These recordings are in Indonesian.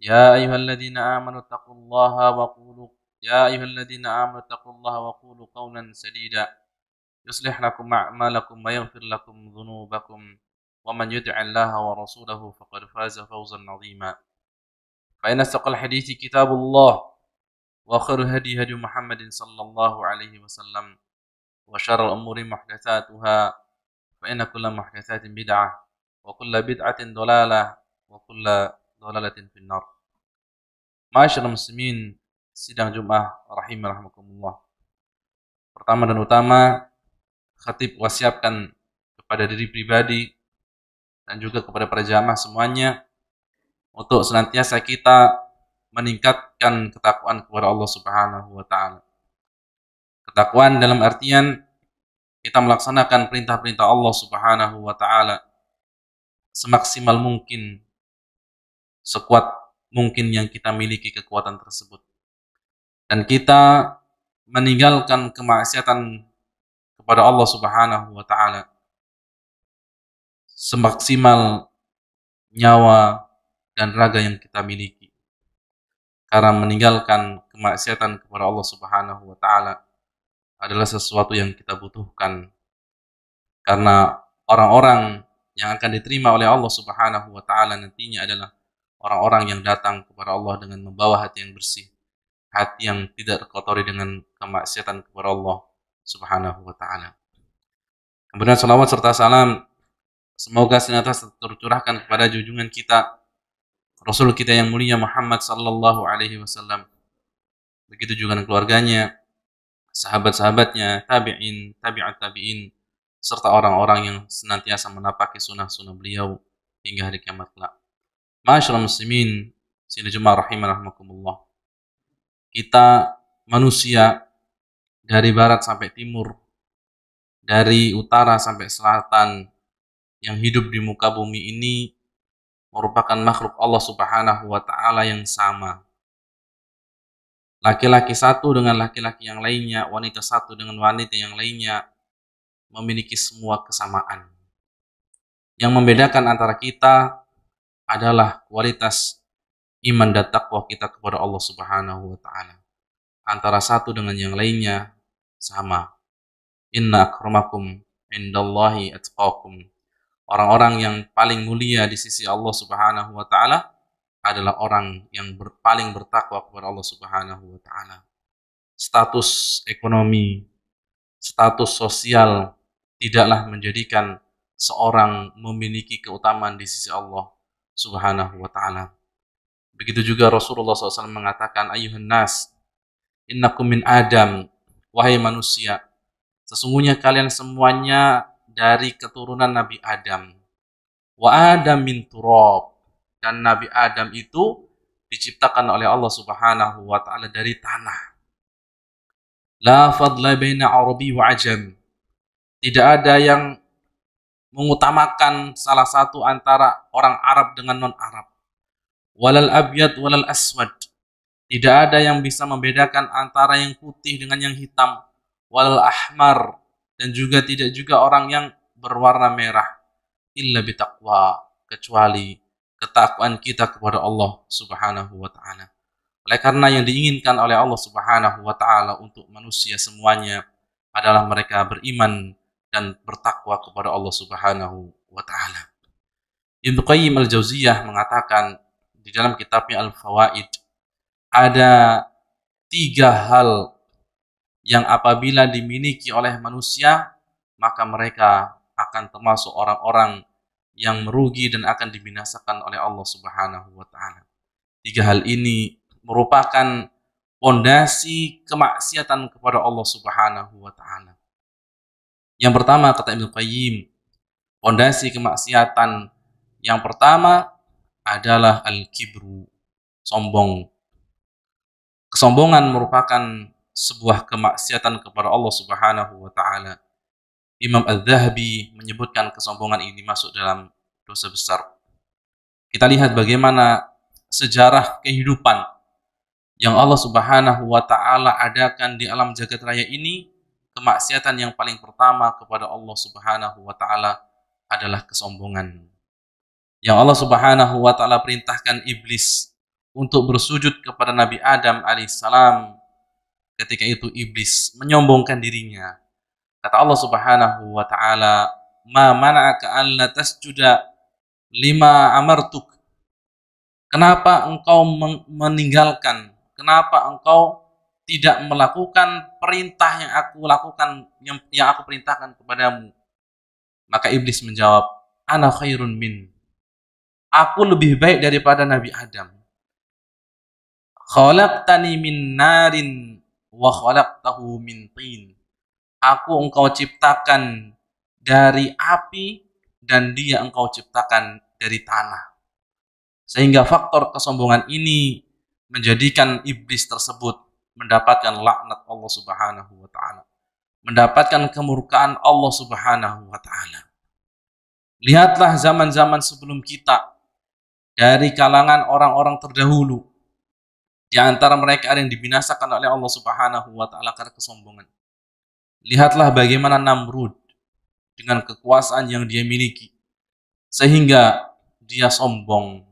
يا أيها الذين آمنوا اتقوا الله وقولوا يا أيها الذين آمنوا اتقوا الله وقولوا قولا سديدا يصلح لكم أعمالكم ويغفر لكم ذنوبكم ومن يدع الله ورسوله فقد فاز فوزا عظيما فإن استقى الحديث كتاب الله وخير هدي هدي محمد صلى الله عليه وسلم وشر الأمور محدثاتها فإن كل محدثات بدعة وكل بدعة ضلالة وكل dalalatin finnar. النار muslimin sidang Jum'ah rahmukumullah. Pertama dan utama, khatib wasiapkan kepada diri pribadi dan juga kepada para jamaah semuanya untuk senantiasa kita meningkatkan ketakuan kepada Allah Subhanahu wa taala. Ketakuan dalam artian kita melaksanakan perintah-perintah Allah Subhanahu wa taala semaksimal mungkin sekuat mungkin yang kita miliki kekuatan tersebut. Dan kita meninggalkan kemaksiatan kepada Allah Subhanahu wa taala semaksimal nyawa dan raga yang kita miliki. Karena meninggalkan kemaksiatan kepada Allah Subhanahu wa taala adalah sesuatu yang kita butuhkan. Karena orang-orang yang akan diterima oleh Allah Subhanahu wa taala nantinya adalah orang-orang yang datang kepada Allah dengan membawa hati yang bersih, hati yang tidak terkotori dengan kemaksiatan kepada Allah Subhanahu wa taala. Kemudian salawat serta salam semoga senantiasa tercurahkan kepada junjungan kita Rasul kita yang mulia Muhammad sallallahu alaihi wasallam. Begitu juga dengan keluarganya, sahabat-sahabatnya, tabi'in, tabi'at tabi'in serta orang-orang yang senantiasa menapaki sunnah-sunnah beliau hingga hari kiamat kelak. Assalamualaikum muslimin, sini jemaah rahmatullah. Kita manusia dari barat sampai timur, dari utara sampai selatan yang hidup di muka bumi ini merupakan makhluk Allah Subhanahu wa taala yang sama. Laki-laki satu dengan laki-laki yang lainnya, wanita satu dengan wanita yang lainnya memiliki semua kesamaan. Yang membedakan antara kita adalah kualitas iman dan takwa kita kepada Allah Subhanahu wa taala. Antara satu dengan yang lainnya sama. Inna akramakum indallahi atqakum. Orang-orang yang paling mulia di sisi Allah Subhanahu wa taala adalah orang yang ber, paling bertakwa kepada Allah Subhanahu wa taala. Status ekonomi, status sosial tidaklah menjadikan seorang memiliki keutamaan di sisi Allah subhanahu wa ta'ala. Begitu juga Rasulullah SAW mengatakan, Ayuhan nas, innakum min Adam, wahai manusia, sesungguhnya kalian semuanya dari keturunan Nabi Adam. Wa Adam min turab. Dan Nabi Adam itu diciptakan oleh Allah Subhanahu wa taala dari tanah. La fadla baina arabi wa ajam. Tidak ada yang mengutamakan salah satu antara orang Arab dengan non-Arab. Walal abyad walal aswad. Tidak ada yang bisa membedakan antara yang putih dengan yang hitam. Walal ahmar. Dan juga tidak juga orang yang berwarna merah. Illa bitaqwa. Kecuali ketakwaan kita kepada Allah subhanahu wa ta'ala. Oleh karena yang diinginkan oleh Allah subhanahu wa ta'ala untuk manusia semuanya adalah mereka beriman dan bertakwa kepada Allah Subhanahu wa taala. Ibnu Qayyim al-Jauziyah mengatakan di dalam kitabnya Al-Fawaid ada tiga hal yang apabila dimiliki oleh manusia maka mereka akan termasuk orang-orang yang merugi dan akan dibinasakan oleh Allah Subhanahu wa taala. Tiga hal ini merupakan pondasi kemaksiatan kepada Allah Subhanahu wa taala. Yang pertama kata Ibnu Qayyim, pondasi kemaksiatan yang pertama adalah al-kibru, sombong. Kesombongan merupakan sebuah kemaksiatan kepada Allah Subhanahu wa taala. Imam Az-Zahabi menyebutkan kesombongan ini masuk dalam dosa besar. Kita lihat bagaimana sejarah kehidupan yang Allah Subhanahu wa taala adakan di alam jagat raya ini kemaksiatan yang paling pertama kepada Allah Subhanahu wa taala adalah kesombongan. Yang Allah Subhanahu wa taala perintahkan iblis untuk bersujud kepada Nabi Adam alaihissalam ketika itu iblis menyombongkan dirinya. Kata Allah Subhanahu wa taala, "Ma mana'aka an tasjuda lima amartuk?" Kenapa engkau meninggalkan? Kenapa engkau tidak melakukan perintah yang aku lakukan yang yang aku perintahkan kepadamu maka iblis menjawab ana khairun min aku lebih baik daripada nabi adam khalaqtani min narin wa khalaqtahu min tin aku engkau ciptakan dari api dan dia engkau ciptakan dari tanah sehingga faktor kesombongan ini menjadikan iblis tersebut mendapatkan laknat Allah Subhanahu wa taala. Mendapatkan kemurkaan Allah Subhanahu wa taala. Lihatlah zaman-zaman sebelum kita dari kalangan orang-orang terdahulu. Di antara mereka ada yang dibinasakan oleh Allah Subhanahu wa taala karena kesombongan. Lihatlah bagaimana Namrud dengan kekuasaan yang dia miliki sehingga dia sombong.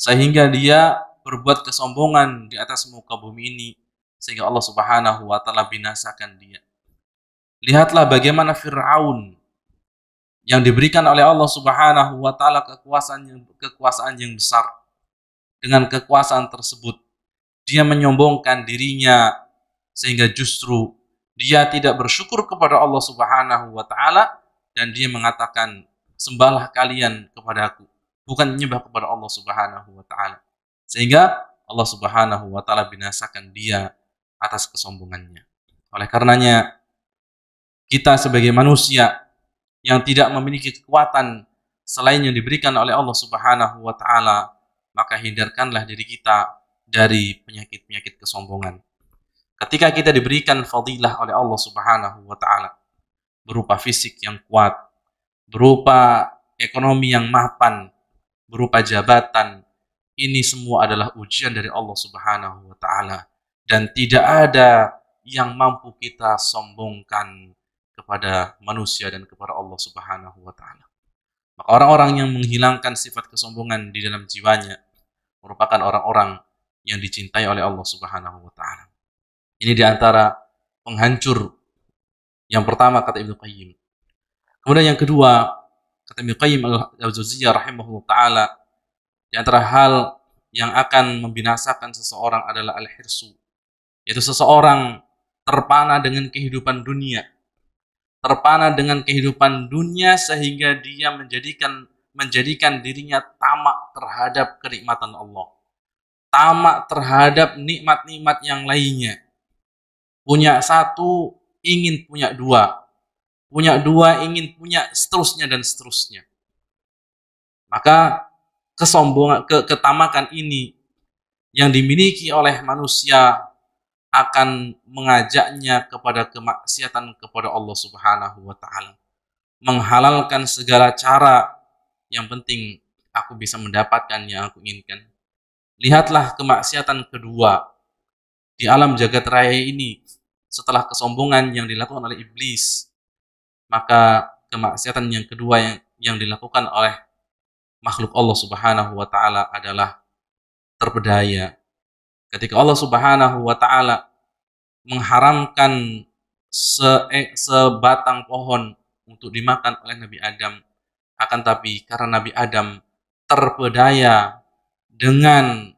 Sehingga dia berbuat kesombongan di atas muka bumi ini sehingga Allah Subhanahu wa taala binasakan dia. Lihatlah bagaimana Firaun yang diberikan oleh Allah Subhanahu wa taala kekuasaan yang kekuasaan yang besar. Dengan kekuasaan tersebut, dia menyombongkan dirinya sehingga justru dia tidak bersyukur kepada Allah Subhanahu wa taala dan dia mengatakan sembahlah kalian kepadaku bukan menyembah kepada Allah Subhanahu wa taala. Sehingga Allah Subhanahu wa taala binasakan dia atas kesombongannya. Oleh karenanya, kita sebagai manusia yang tidak memiliki kekuatan selain yang diberikan oleh Allah Subhanahu wa taala, maka hindarkanlah diri kita dari penyakit-penyakit kesombongan. Ketika kita diberikan fadilah oleh Allah Subhanahu wa taala berupa fisik yang kuat, berupa ekonomi yang mapan, berupa jabatan, ini semua adalah ujian dari Allah Subhanahu wa taala dan tidak ada yang mampu kita sombongkan kepada manusia dan kepada Allah Subhanahu wa taala. Maka orang-orang yang menghilangkan sifat kesombongan di dalam jiwanya merupakan orang-orang yang dicintai oleh Allah Subhanahu wa taala. Ini di antara penghancur yang pertama kata Ibnu Qayyim. Kemudian yang kedua kata Ibnu Qayyim al-Jauziyah rahimahullah taala di antara hal yang akan membinasakan seseorang adalah al-hirsu yaitu seseorang terpana dengan kehidupan dunia terpana dengan kehidupan dunia sehingga dia menjadikan menjadikan dirinya tamak terhadap kenikmatan Allah tamak terhadap nikmat-nikmat yang lainnya punya satu ingin punya dua punya dua ingin punya seterusnya dan seterusnya maka kesombongan ke, ketamakan ini yang dimiliki oleh manusia akan mengajaknya kepada kemaksiatan kepada Allah Subhanahu wa taala. Menghalalkan segala cara yang penting aku bisa mendapatkan yang aku inginkan. Lihatlah kemaksiatan kedua di alam jagat raya ini setelah kesombongan yang dilakukan oleh iblis, maka kemaksiatan yang kedua yang yang dilakukan oleh makhluk Allah Subhanahu wa taala adalah terpedaya, Ketika Allah Subhanahu wa taala mengharamkan se eh, sebatang pohon untuk dimakan oleh Nabi Adam, akan tapi karena Nabi Adam terpedaya dengan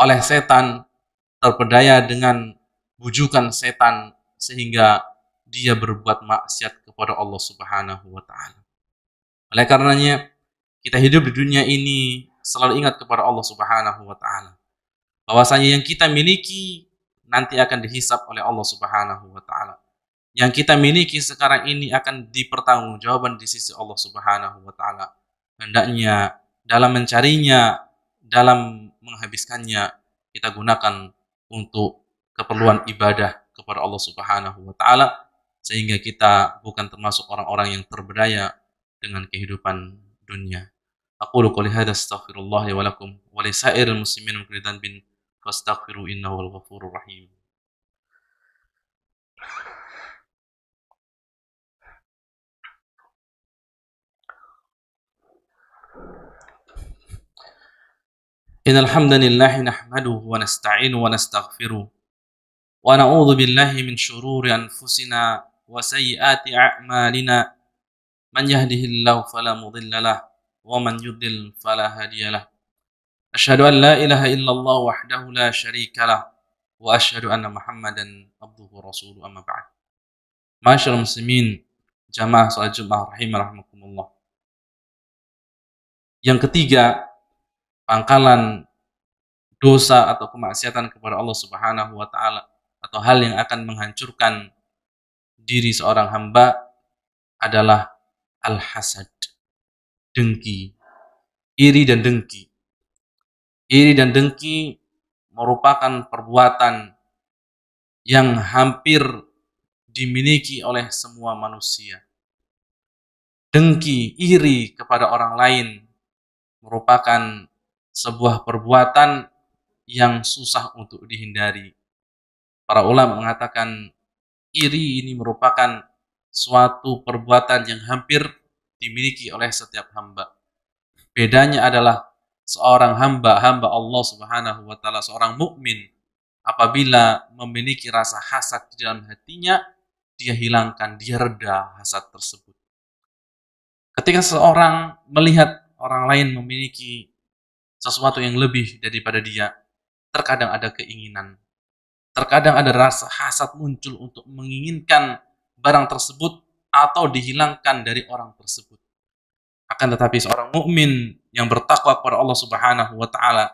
oleh setan, terpedaya dengan bujukan setan sehingga dia berbuat maksiat kepada Allah Subhanahu wa taala. Oleh karenanya, kita hidup di dunia ini selalu ingat kepada Allah Subhanahu wa taala bahwasanya yang kita miliki nanti akan dihisap oleh Allah Subhanahu wa taala. Yang kita miliki sekarang ini akan dipertanggungjawaban di sisi Allah Subhanahu wa taala. Hendaknya dalam mencarinya, dalam menghabiskannya kita gunakan untuk keperluan ibadah kepada Allah Subhanahu wa taala sehingga kita bukan termasuk orang-orang yang terberdaya dengan kehidupan dunia. Aku qouli hadas astaghfirullah wa walakum wa muslimin mukridan bin فاستغفروا إنه هو الغفور الرحيم إن الحمد لله نحمده ونستعينه ونستغفره ونعوذ بالله من شرور أنفسنا وسيئات أعمالنا من يهده الله فلا مضل له ومن يضل فلا هادي له Asyhadu an la ilaha illallah wahdahu la syarika lah Wa asyhadu anna Muhammadan abduhu rasuluhu amma ba'd. معاشر muslimin jamaah salat Jumat rahimakumullah. Yang ketiga, pangkalan dosa atau kemaksiatan kepada Allah Subhanahu wa taala atau hal yang akan menghancurkan diri seorang hamba adalah al-hasad, dengki, iri dan dengki. Iri dan dengki merupakan perbuatan yang hampir dimiliki oleh semua manusia. Dengki, iri kepada orang lain merupakan sebuah perbuatan yang susah untuk dihindari. Para ulama mengatakan iri ini merupakan suatu perbuatan yang hampir dimiliki oleh setiap hamba. Bedanya adalah seorang hamba-hamba Allah Subhanahu wa taala, seorang mukmin apabila memiliki rasa hasad di dalam hatinya, dia hilangkan, dia reda hasad tersebut. Ketika seorang melihat orang lain memiliki sesuatu yang lebih daripada dia, terkadang ada keinginan, terkadang ada rasa hasad muncul untuk menginginkan barang tersebut atau dihilangkan dari orang tersebut. Akan tetapi seorang mukmin yang bertakwa kepada Allah Subhanahu wa taala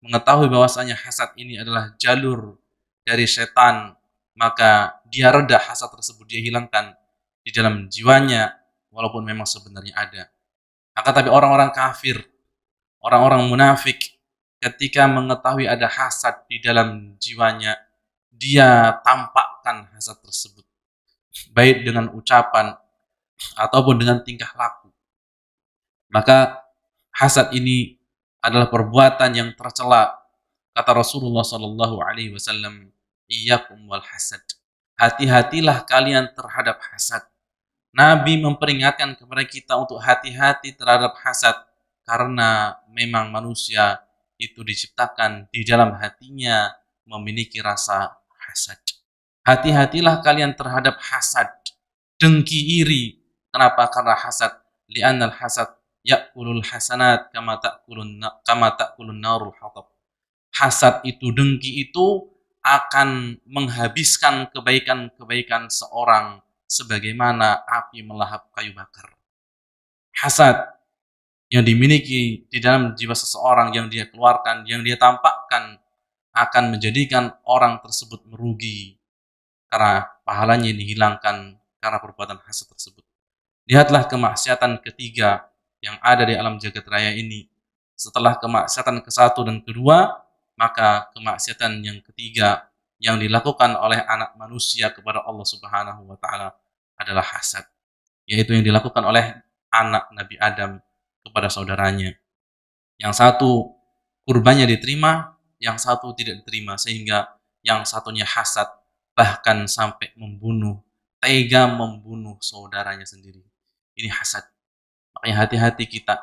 mengetahui bahwasanya hasad ini adalah jalur dari setan maka dia reda hasad tersebut dia hilangkan di dalam jiwanya walaupun memang sebenarnya ada Maka tapi orang-orang kafir orang-orang munafik ketika mengetahui ada hasad di dalam jiwanya dia tampakkan hasad tersebut baik dengan ucapan ataupun dengan tingkah laku maka hasad ini adalah perbuatan yang tercela. Kata Rasulullah Shallallahu Alaihi Wasallam, iya wal hasad. Hati-hatilah kalian terhadap hasad. Nabi memperingatkan kepada kita untuk hati-hati terhadap hasad karena memang manusia itu diciptakan di dalam hatinya memiliki rasa hasad. Hati-hatilah kalian terhadap hasad, dengki iri. Kenapa? Karena hasad. Li'anal hasad yakulul hasanat kama takulun kama takulun narul hatab. Hasad itu dengki itu akan menghabiskan kebaikan-kebaikan seorang sebagaimana api melahap kayu bakar. Hasad yang dimiliki di dalam jiwa seseorang yang dia keluarkan, yang dia tampakkan akan menjadikan orang tersebut merugi karena pahalanya dihilangkan karena perbuatan hasad tersebut. Lihatlah kemaksiatan ketiga yang ada di alam jagat raya ini. Setelah kemaksiatan ke satu dan kedua, maka kemaksiatan yang ketiga yang dilakukan oleh anak manusia kepada Allah Subhanahu wa taala adalah hasad, yaitu yang dilakukan oleh anak Nabi Adam kepada saudaranya. Yang satu kurbannya diterima, yang satu tidak diterima sehingga yang satunya hasad bahkan sampai membunuh, tega membunuh saudaranya sendiri. Ini hasad Makanya hati-hati kita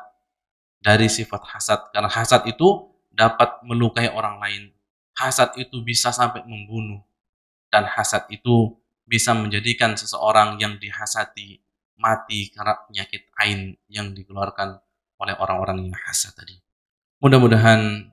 dari sifat hasad. Karena hasad itu dapat melukai orang lain. Hasad itu bisa sampai membunuh. Dan hasad itu bisa menjadikan seseorang yang dihasati mati karena penyakit ain yang dikeluarkan oleh orang-orang yang hasad tadi. Mudah-mudahan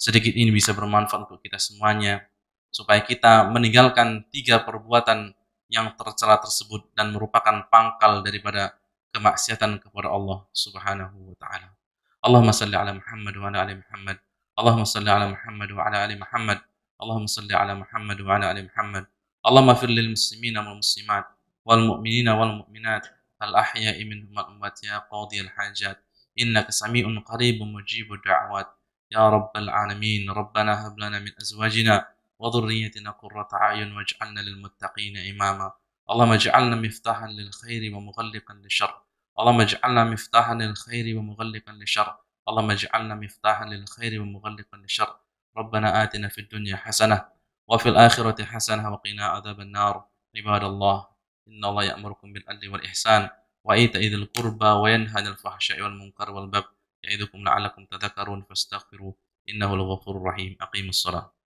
sedikit ini bisa bermanfaat untuk kita semuanya supaya kita meninggalkan tiga perbuatan yang tercela tersebut dan merupakan pangkal daripada kemaksiatan kepada Allah Subhanahu wa taala. Allahumma salli ala Muhammad wa ala ali Muhammad. Allahumma salli ala Muhammad wa ala ali Muhammad. Allahumma salli ala Muhammad wa ala ali Muhammad. Allahumma fir lil muslimina wal muslimat wal mu'minina wal mu'minat al ahya'i minhum wal amwat ya qadi al hajat innaka sami'un qaribun mujibud da'wat ya rabbal alamin rabbana hab lana min azwajina وذريتنا قرة أعين واجعلنا للمتقين إماما اللهم اجعلنا مفتاحا للخير ومغلقا للشر اللهم اجعلنا مفتاحا للخير ومغلقا للشر اللهم اجعلنا مفتاحا للخير ومغلقا للشر ربنا آتنا في الدنيا حسنة وفي الآخرة حسنة وقنا عذاب النار عباد الله إن الله يأمركم بالعدل والإحسان وإيتاء ذي القربى وينهى عن الفحشاء والمنكر والبغي يعظكم لعلكم تذكرون فاستغفروا إنه الغفور الرحيم أقيموا الصلاة